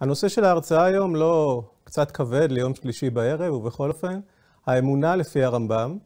הנושא של ההרצאה היום לא קצת כבד ליום שלישי בערב, ובכל אופן, האמונה לפי הרמב"ם,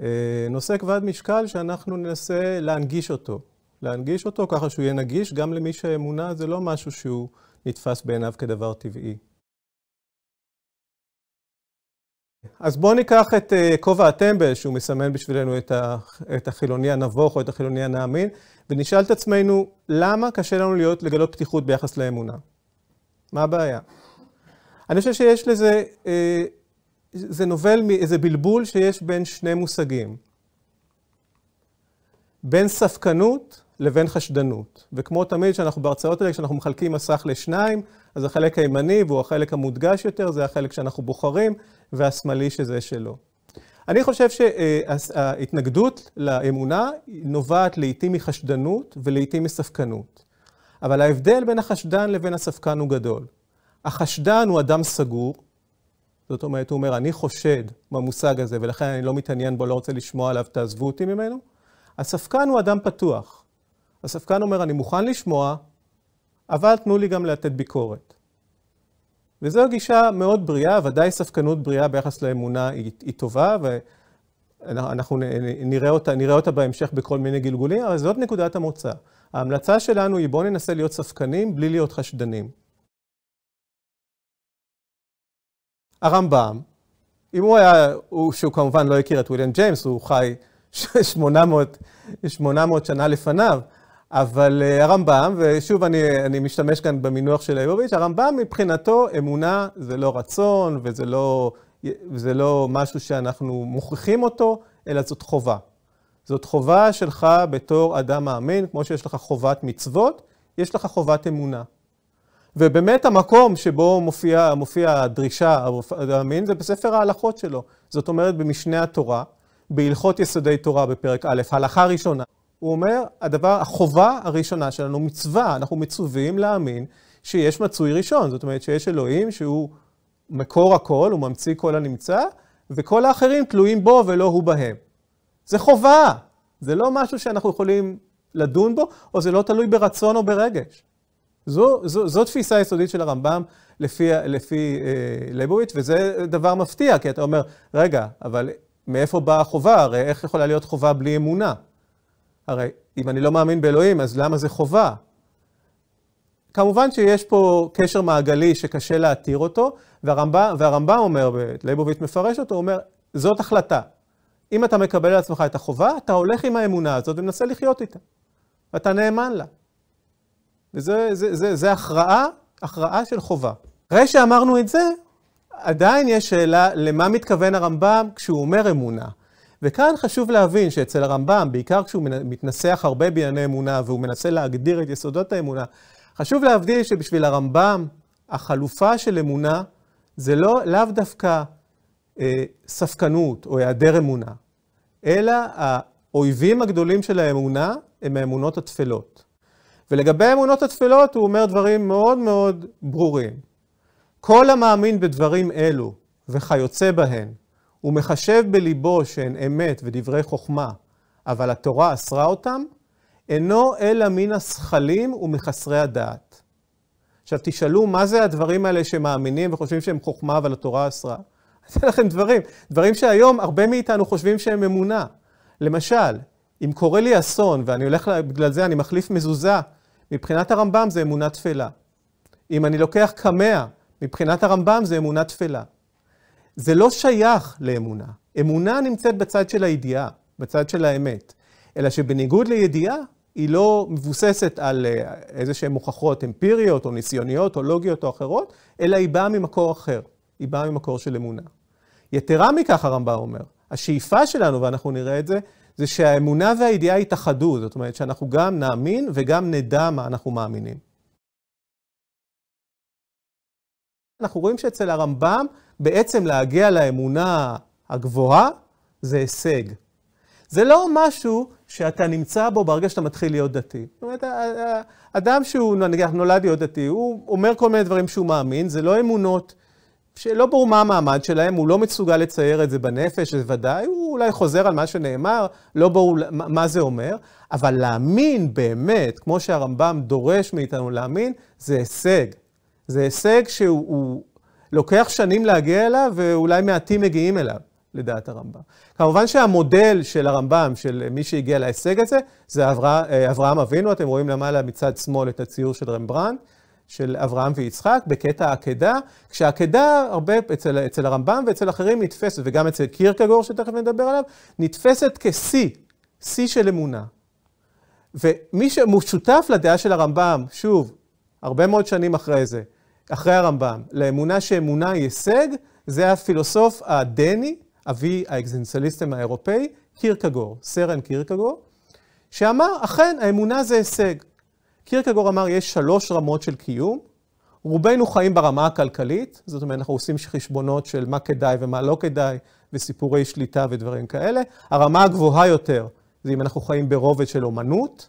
אה, נושא כבד משקל שאנחנו ננסה להנגיש אותו. להנגיש אותו ככה שהוא יהיה נגיש גם למי שהאמונה זה לא משהו שהוא נתפס בעיניו כדבר טבעי. אז בואו ניקח את אה, כובע הטמבל, שהוא מסמן בשבילנו את החילוני הנבוך או את החילוני הנאמין, ונשאל את עצמנו, למה קשה לנו להיות, לגלות פתיחות ביחס לאמונה? מה הבעיה? אני חושב שיש לזה, אה, זה נובל מאיזה בלבול שיש בין שני מושגים. בין ספקנות לבין חשדנות. וכמו תמיד, כשאנחנו בהרצאות האלה, כשאנחנו מחלקים מסך לשניים, אז החלק הימני, והוא החלק המודגש יותר, זה החלק שאנחנו בוחרים, והשמאלי שזה שלו. אני חושב שההתנגדות אה, לאמונה נובעת לעתים מחשדנות ולעתים מספקנות. אבל ההבדל בין החשדן לבין הספקן הוא גדול. החשדן הוא אדם סגור, זאת אומרת, הוא אומר, אני חושד במושג הזה, ולכן אני לא מתעניין בו, לא רוצה לשמוע עליו, תעזבו אותי ממנו. הספקן הוא אדם פתוח. הספקן אומר, אני מוכן לשמוע, אבל תנו לי גם לתת ביקורת. וזו גישה מאוד בריאה, ודאי ספקנות בריאה ביחס לאמונה היא, היא טובה, ואנחנו נראה אותה, נראה אותה בהמשך בכל מיני גלגולים, אבל זאת נקודת המוצא. ההמלצה שלנו היא בואו ננסה להיות ספקנים בלי להיות חשדנים. הרמב"ם, אם הוא היה, הוא, שהוא כמובן לא הכיר את וויליאם ג'יימס, הוא חי 800, 800 שנה לפניו, אבל אה, הרמב"ם, ושוב אני, אני משתמש כאן במינוח של ליבוביץ', הרמב"ם מבחינתו אמונה זה לא רצון וזה לא, זה לא משהו שאנחנו מוכיחים אותו, אלא זאת חובה. זאת חובה שלך בתור אדם מאמין, כמו שיש לך חובת מצוות, יש לך חובת אמונה. ובאמת המקום שבו מופיעה מופיע הדרישה, המאמין, זה בספר ההלכות שלו. זאת אומרת, במשנה התורה, בהלכות יסודי תורה בפרק א', הלכה ראשונה. הוא אומר, הדבר, החובה הראשונה שלנו, מצווה, אנחנו מצווים להאמין שיש מצוי ראשון. זאת אומרת, שיש אלוהים שהוא מקור הכל, הוא ממציא כל הנמצא, וכל האחרים תלויים בו ולא הוא בהם. זה חובה, זה לא משהו שאנחנו יכולים לדון בו, או זה לא תלוי ברצון או ברגש. זו, זו, זו תפיסה יסודית של הרמב"ם לפי, לפי אה, ליבוביץ', וזה דבר מפתיע, כי אתה אומר, רגע, אבל מאיפה באה החובה? הרי איך יכולה להיות חובה בלי אמונה? הרי אם אני לא מאמין באלוהים, אז למה זה חובה? כמובן שיש פה קשר מעגלי שקשה להתיר אותו, והרמב"ם, והרמב"ם אומר, ליבוביץ' מפרש אותו, הוא אומר, זאת החלטה. אם אתה מקבל על עצמך את החובה, אתה הולך עם האמונה הזאת ומנסה לחיות איתה. ואתה נאמן לה. וזה זה, זה, זה הכרעה, הכרעה של חובה. אחרי שאמרנו את זה, עדיין יש שאלה למה מתכוון הרמב"ם כשהוא אומר אמונה. וכאן חשוב להבין שאצל הרמב"ם, בעיקר כשהוא מתנסח הרבה בענייני אמונה והוא מנסה להגדיר את יסודות האמונה, חשוב להבדיל שבשביל הרמב"ם, החלופה של אמונה זה לא, לאו דווקא אה, ספקנות או היעדר אמונה, אלא האויבים הגדולים של האמונה הם האמונות הטפלות. ולגבי האמונות הטפלות הוא אומר דברים מאוד מאוד ברורים. כל המאמין בדברים אלו וכיוצא בהן, ומחשב בליבו שהן אמת ודברי חוכמה, אבל התורה אסרה אותם, אינו אלא מן השכלים ומחסרי הדעת. עכשיו תשאלו, מה זה הדברים האלה שמאמינים וחושבים שהם חוכמה אבל התורה אסרה? אני אתן לכם דברים, דברים שהיום הרבה מאיתנו חושבים שהם אמונה. למשל, אם קורה לי אסון ואני הולך, לה, בגלל זה אני מחליף מזוזה, מבחינת הרמב"ם זה אמונה תפלה. אם אני לוקח קמע, מבחינת הרמב"ם זה אמונה תפלה. זה לא שייך לאמונה. אמונה נמצאת בצד של הידיעה, בצד של האמת. אלא שבניגוד לידיעה, היא לא מבוססת על אה, איזה שהן מוכחות אמפיריות או ניסיוניות או לוגיות או אחרות, אלא היא באה ממקור אחר. היא באה ממקור של אמונה. יתרה מכך, הרמב"ם אומר, השאיפה שלנו, ואנחנו נראה את זה, זה שהאמונה והידיעה יתאחדו, זאת אומרת שאנחנו גם נאמין וגם נדע מה אנחנו מאמינים. אנחנו רואים שאצל הרמב"ם, בעצם להגיע לאמונה הגבוהה זה הישג. זה לא משהו שאתה נמצא בו ברגע שאתה מתחיל להיות דתי. זאת אומרת, אדם שהוא, נולד להיות דתי, הוא אומר כל מיני דברים שהוא מאמין, זה לא אמונות שלא ברור מה המעמד שלהם, הוא לא מסוגל לצייר את זה בנפש, זה ודאי, הוא אולי חוזר על מה שנאמר, לא ברור מה זה אומר, אבל להאמין באמת, כמו שהרמב"ם דורש מאיתנו להאמין, זה הישג. זה הישג שהוא לוקח שנים להגיע אליו, ואולי מעטים מגיעים אליו, לדעת הרמב"ם. כמובן שהמודל של הרמב"ם, של מי שהגיע להישג הזה, זה אברה, אה, אברהם אבינו, אתם רואים למעלה מצד שמאל את הציור של רמברנד. של אברהם ויצחק בקטע העקדה, כשהעקדה הרבה אצל, אצל הרמב"ם ואצל אחרים נתפסת, וגם אצל קירקגור שתכף נדבר עליו, נתפסת כשיא, שיא של אמונה. ומי ששותף לדעה של הרמב"ם, שוב, הרבה מאוד שנים אחרי זה, אחרי הרמב"ם, לאמונה שאמונה היא הישג, זה הפילוסוף הדני, אבי האקזנציאליסטים האירופאי, קירקגור, סרן קירקגור, שאמר, אכן, האמונה זה הישג. קירקגור אמר, יש שלוש רמות של קיום. רובנו חיים ברמה הכלכלית, זאת אומרת, אנחנו עושים חשבונות של מה כדאי ומה לא כדאי, וסיפורי שליטה ודברים כאלה. הרמה הגבוהה יותר זה אם אנחנו חיים ברובד של אומנות,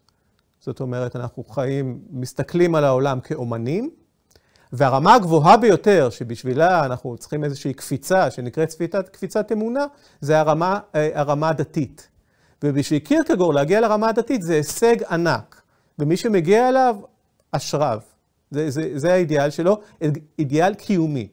זאת אומרת, אנחנו חיים, מסתכלים על העולם כאומנים. והרמה הגבוהה ביותר, שבשבילה אנחנו צריכים איזושהי קפיצה, שנקראת צפיתת, קפיצת אמונה, זה הרמה, אה, הרמה הדתית. ובשביל קירקגור להגיע לרמה הדתית זה הישג ענק. ומי שמגיע אליו, אשריו. זה, זה, זה האידיאל שלו, אידיאל קיומי.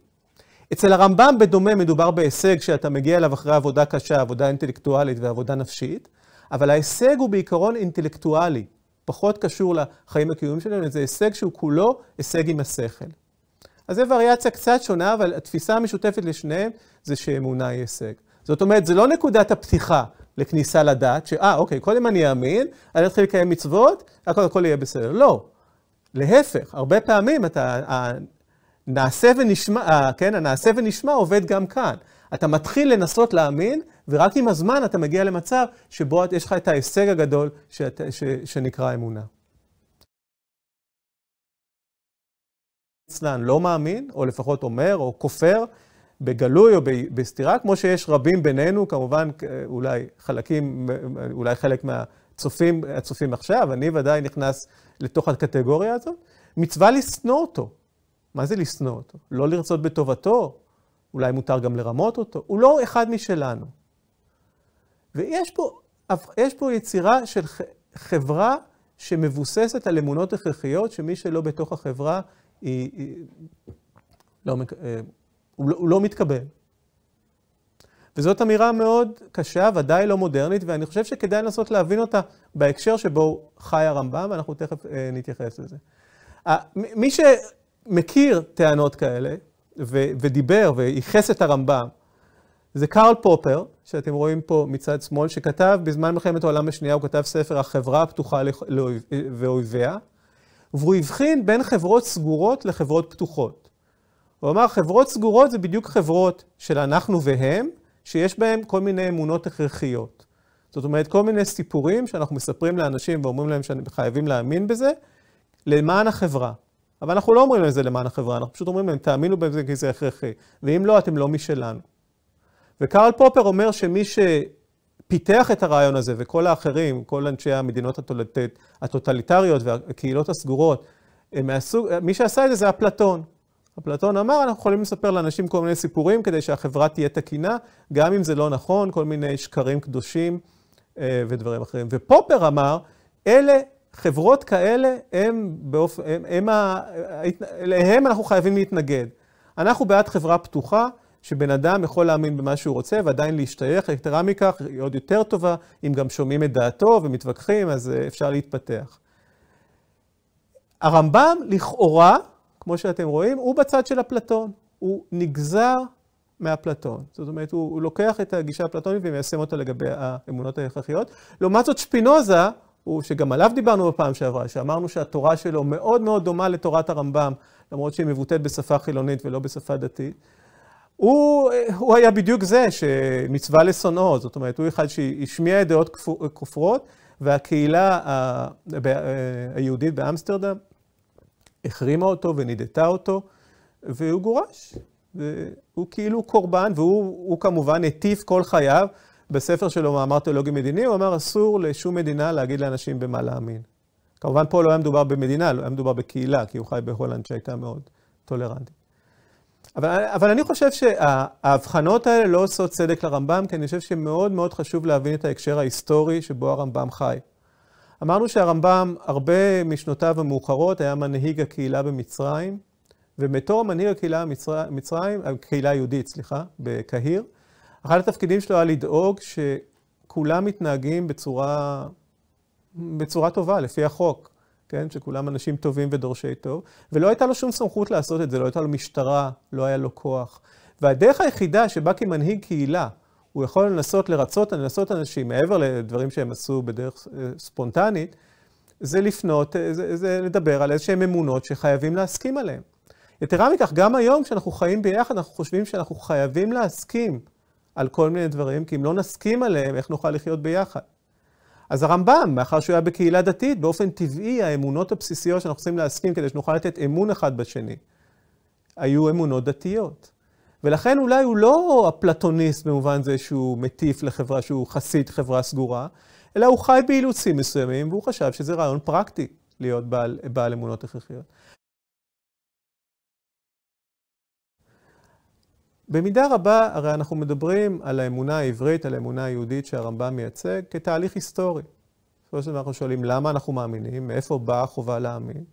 אצל הרמב"ם בדומה מדובר בהישג שאתה מגיע אליו אחרי עבודה קשה, עבודה אינטלקטואלית ועבודה נפשית, אבל ההישג הוא בעיקרון אינטלקטואלי, פחות קשור לחיים הקיומיים שלנו, זה הישג שהוא כולו הישג עם השכל. אז זו וריאציה קצת שונה, אבל התפיסה המשותפת לשניהם זה שאמונה היא הישג. זאת אומרת, זה לא נקודת הפתיחה, לכניסה לדת, שאה, אוקיי, קודם אני אאמין, אני אתחיל לקיים מצוות, הכל הכל יהיה בסדר. לא. להפך, הרבה פעמים אתה, הנעשה ונשמע, כן, הנעשה ונשמע עובד גם כאן. אתה מתחיל לנסות להאמין, ורק עם הזמן אתה מגיע למצב שבו יש לך את ההישג הגדול שאת, ש, שנקרא אמונה. אצלן לא מאמין, או לפחות אומר, או כופר, בגלוי או בסתירה, כמו שיש רבים בינינו, כמובן אה, אולי חלקים, אה, אולי חלק מהצופים, הצופים עכשיו, אני ודאי נכנס לתוך הקטגוריה הזאת. מצווה לשנוא אותו. מה זה לשנוא אותו? לא לרצות בטובתו, אולי מותר גם לרמות אותו, הוא לא אחד משלנו. ויש פה, יש פה יצירה של חברה שמבוססת על אמונות הכרחיות, שמי שלא בתוך החברה היא, היא לא, אה, הוא לא, הוא לא מתקבל. וזאת אמירה מאוד קשה, ודאי לא מודרנית, ואני חושב שכדאי לנסות להבין אותה בהקשר שבו חי הרמב"ם, ואנחנו תכף אה, נתייחס לזה. אה, מי שמכיר טענות כאלה, ו- ודיבר וייחס את הרמב"ם, זה קרל פופר, שאתם רואים פה מצד שמאל, שכתב בזמן מלחמת העולם השנייה, הוא כתב ספר "החברה הפתוחה לא... ואויביה", והוא הבחין בין חברות סגורות לחברות פתוחות. הוא אמר, חברות סגורות זה בדיוק חברות של אנחנו והם, שיש בהם כל מיני אמונות הכרחיות. זאת אומרת, כל מיני סיפורים שאנחנו מספרים לאנשים ואומרים להם שחייבים להאמין בזה, למען החברה. אבל אנחנו לא אומרים להם זה למען החברה, אנחנו פשוט אומרים להם, תאמינו בזה כי זה הכרחי, ואם לא, אתם לא משלנו. וקרל פופר אומר שמי שפיתח את הרעיון הזה, וכל האחרים, כל אנשי המדינות הטוטליטריות והקהילות הסגורות, מהסוג, מי שעשה את זה זה אפלטון. אפלטון אמר, אנחנו יכולים לספר לאנשים כל מיני סיפורים כדי שהחברה תהיה תקינה, גם אם זה לא נכון, כל מיני שקרים קדושים אה, ודברים אחרים. ופופר אמר, אלה, חברות כאלה, הם באופ... הם, הם ה... אליהם אנחנו חייבים להתנגד. אנחנו בעד חברה פתוחה, שבן אדם יכול להאמין במה שהוא רוצה ועדיין להשתייך, יתרה מכך, היא עוד יותר טובה, אם גם שומעים את דעתו ומתווכחים, אז אה, אפשר להתפתח. הרמב"ם, לכאורה, כמו שאתם רואים, הוא בצד של אפלטון, הוא נגזר מאפלטון. זאת אומרת, הוא, הוא לוקח את הגישה האפלטונית ומיישם אותה לגבי האמונות ההכרחיות. לעומת זאת, שפינוזה, הוא, שגם עליו דיברנו בפעם שעברה, שאמרנו שהתורה שלו מאוד מאוד דומה לתורת הרמב"ם, למרות שהיא מבוטאת בשפה חילונית ולא בשפה דתית. הוא, הוא היה בדיוק זה שמצווה לשונאו, זאת אומרת, הוא אחד שהשמיע דעות כופרות, והקהילה היהודית באמסטרדם החרימה אותו ונידתה אותו, והוא גורש. הוא כאילו קורבן, והוא כמובן הטיף כל חייו. בספר שלו, מאמר תיאולוגי מדיני, הוא אמר, אסור לשום מדינה להגיד לאנשים במה להאמין. כמובן, פה לא היה מדובר במדינה, לא היה מדובר בקהילה, כי הוא חי בהולנד שהייתה מאוד טולרנטית. אבל, אבל אני חושב שההבחנות האלה לא עושות צדק לרמב"ם, כי אני חושב שמאוד מאוד חשוב להבין את ההקשר ההיסטורי שבו הרמב"ם חי. אמרנו שהרמב"ם, הרבה משנותיו המאוחרות, היה מנהיג הקהילה במצרים, ובתור מנהיג הקהילה, במצרים, הקהילה היהודית, סליחה, בקהיר, אחד התפקידים שלו היה לדאוג שכולם מתנהגים בצורה, בצורה טובה, לפי החוק, כן? שכולם אנשים טובים ודורשי טוב, ולא הייתה לו שום סמכות לעשות את זה, לא הייתה לו משטרה, לא היה לו כוח. והדרך היחידה שבה כמנהיג קהילה, הוא יכול לנסות לרצות, לנסות אנשים, מעבר לדברים שהם עשו בדרך אה, ספונטנית, זה לפנות, אה, זה, זה לדבר על איזשהם אמונות שחייבים להסכים עליהן. יתרה מכך, גם היום כשאנחנו חיים ביחד, אנחנו חושבים שאנחנו חייבים להסכים על כל מיני דברים, כי אם לא נסכים עליהם, איך נוכל לחיות ביחד? אז הרמב"ם, מאחר שהוא היה בקהילה דתית, באופן טבעי האמונות הבסיסיות שאנחנו צריכים להסכים כדי שנוכל לתת אמון אחד בשני, היו אמונות דתיות. ולכן אולי הוא לא אפלטוניסט במובן זה שהוא מטיף לחברה, שהוא חסיד חברה סגורה, אלא הוא חי באילוצים מסוימים, והוא חשב שזה רעיון פרקטי להיות בעל, בעל אמונות הכרחיות. במידה רבה, הרי אנחנו מדברים על האמונה העברית, על האמונה היהודית שהרמב"ם מייצג, כתהליך היסטורי. בסופו של דבר אנחנו שואלים למה אנחנו מאמינים, מאיפה באה החובה להאמין.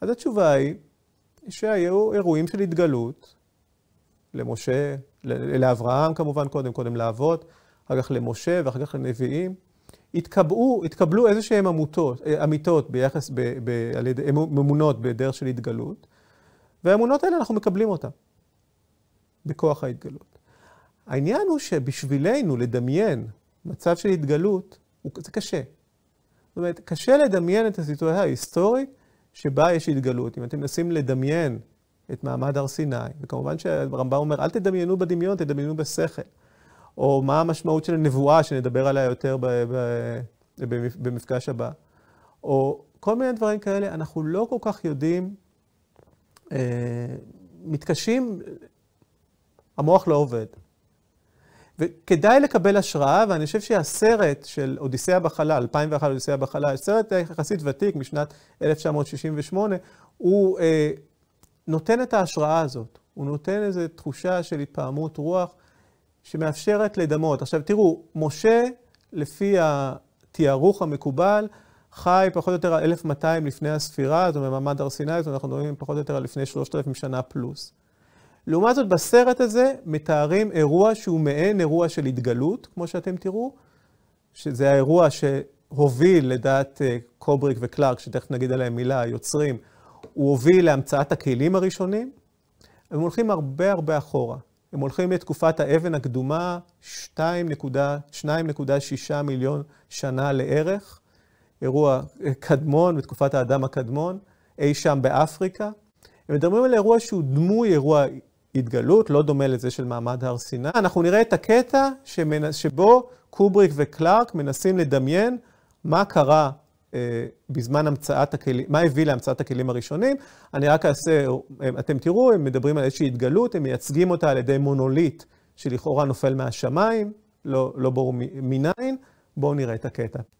אז התשובה היא שהיו אירועים של התגלות, למשה, לאברהם כמובן קודם, קודם לאבות, אחר כך למשה ואחר כך לנביאים. התקבעו, התקבלו איזה שהן עמותות, אה, אמיתות ביחס, ב, ב, על ידי, ממונות בדרך של התגלות, והאמונות האלה אנחנו מקבלים אותן, בכוח ההתגלות. העניין הוא שבשבילנו לדמיין מצב של התגלות, זה קשה. זאת אומרת, קשה לדמיין את הסיטואציה ההיסטורית שבה יש התגלות. אם אתם מנסים לדמיין את מעמד הר סיני. וכמובן שהרמב"ם אומר, אל תדמיינו בדמיון, תדמיינו בשכל. או מה המשמעות של הנבואה, שנדבר עליה יותר במפגש הבא. או כל מיני דברים כאלה, אנחנו לא כל כך יודעים, אה, מתקשים, המוח לא עובד. וכדאי לקבל השראה, ואני חושב שהסרט של אודיסאה בחלל, 2001 אודיסאה בחלל, סרט יחסית ותיק משנת 1968, הוא אה, נותן את ההשראה הזאת. הוא נותן איזו תחושה של התפעמות רוח שמאפשרת לדמות. עכשיו תראו, משה, לפי התיארוך המקובל, חי פחות או יותר 1200 לפני הספירה, זאת אומרת, במעמד הר סיני, זאת אומרת, אנחנו מדברים פחות או יותר על לפני 3,000 שנה פלוס. לעומת זאת, בסרט הזה מתארים אירוע שהוא מעין אירוע של התגלות, כמו שאתם תראו, שזה האירוע שהוביל לדעת אה, קובריק וקלארק, שתכף נגיד עליהם מילה, היוצרים, הוא הוביל להמצאת הכלים הראשונים, הם הולכים הרבה הרבה אחורה. הם הולכים לתקופת האבן הקדומה, 2.6 מיליון שנה לערך, אירוע קדמון בתקופת האדם הקדמון, אי שם באפריקה. הם מדברים על אירוע שהוא דמוי אירוע התגלות, לא דומה לזה של מעמד הר סיני. אנחנו נראה את הקטע שבו קובריק וקלארק מנסים לדמיין מה קרה אה, בזמן המצאת הכלים, מה הביא להמצאת הכלים הראשונים. אני רק אעשה, אה, אתם תראו, הם מדברים על איזושהי התגלות, הם מייצגים אותה על ידי מונוליט שלכאורה נופל מהשמיים, לא, לא ברור מניין. בואו נראה את הקטע.